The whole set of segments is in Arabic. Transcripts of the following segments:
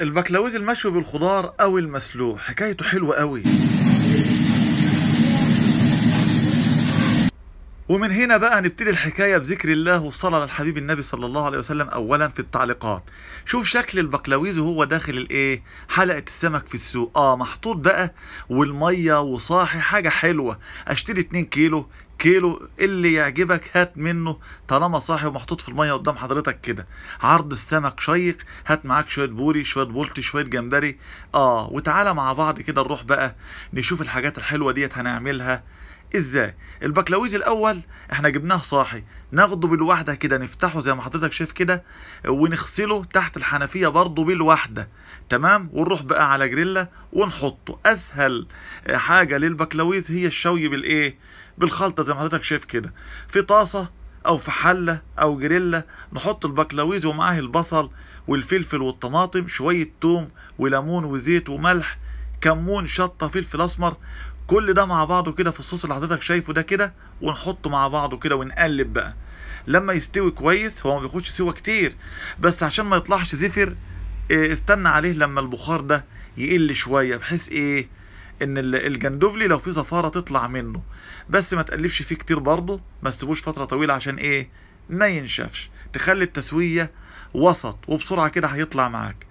البكلاوز المشوي بالخضار او المسلوق حكايته حلوه قوي ومن هنا بقى نبتدي الحكاية بذكر الله والصلاة على الحبيب النبي صلى الله عليه وسلم أولا في التعليقات شوف شكل البقلاويز وهو داخل الايه حلقة السمك في السوق اه محطوط بقى والمية وصاحي حاجة حلوة اشتري 2 كيلو كيلو اللي يعجبك هات منه طالما صاحي ومحطوط في الميه قدام حضرتك كده عرض السمك شيق هات معاك شويه بوري شويه بولتي شويه جمبري اه وتعالى مع بعض كده نروح بقى نشوف الحاجات الحلوه ديت هنعملها ازاي البكلاويز الاول احنا جبناه صاحي ناخده بالواحده كده نفتحه زي ما حضرتك شايف كده ونغسله تحت الحنفيه برضه بالواحده تمام ونروح بقى على جريلا ونحطه اسهل حاجه للبكلاويز هي الشوي بالايه بالخلطه زي ما حضرتك شايف كده في طاسه او في حله او جريلا نحط البكلاويز ومعاه البصل والفلفل والطماطم شويه توم وليمون وزيت وملح كمون شطه فلفل اسمر كل ده مع بعضه كده في الصوص اللي حضرتك شايفه ده كده ونحطه مع بعضه كده ونقلب بقى لما يستوي كويس هو ما بياخدش سوى كتير بس عشان ما يطلعش زفر آه، استنى عليه لما البخار ده يقل شويه بحيث ايه ان الجندوفلي لو في زفاره تطلع منه بس ما تقلبش فيه كتير برضه ما تسيبوش فتره طويله عشان ايه ما ينشفش تخلي التسويه وسط وبسرعه كده هيطلع معاك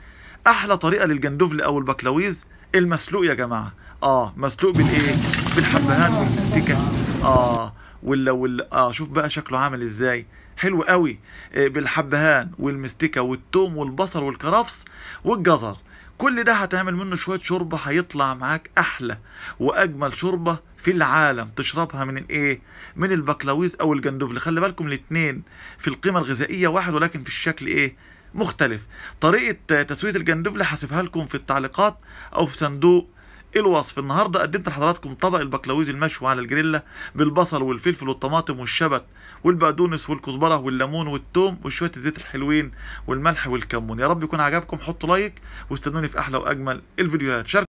احلى طريقه للجندوفلي او البكلاويز المسلوق يا جماعه اه مسلوق بالايه بالحبهان والمستكه اه ولا ولا اه شوف بقى شكله عامل ازاي حلو قوي آه بالحبهان والمستكه والثوم والبصل والكرفس والجزر كل ده هتعمل منه شويه شوربه هيطلع معاك احلى واجمل شوربه في العالم تشربها من الايه من البكلاويز او الجندوفلي خلي بالكم الاثنين في القيمه الغذائيه واحد ولكن في الشكل ايه مختلف طريقة تسوية الجندفلة حسبها لكم في التعليقات أو في صندوق الوصف النهارده قدمت لحضراتكم طبق البكلاويز المشوي على الجريلا بالبصل والفلفل والطماطم والشبت والبقدونس والكزبره والليمون والتوم وشويه الزيت الحلوين والملح والكمون يا رب يكون عجبكم حطوا لايك واستنوني في احلى واجمل الفيديوهات شارك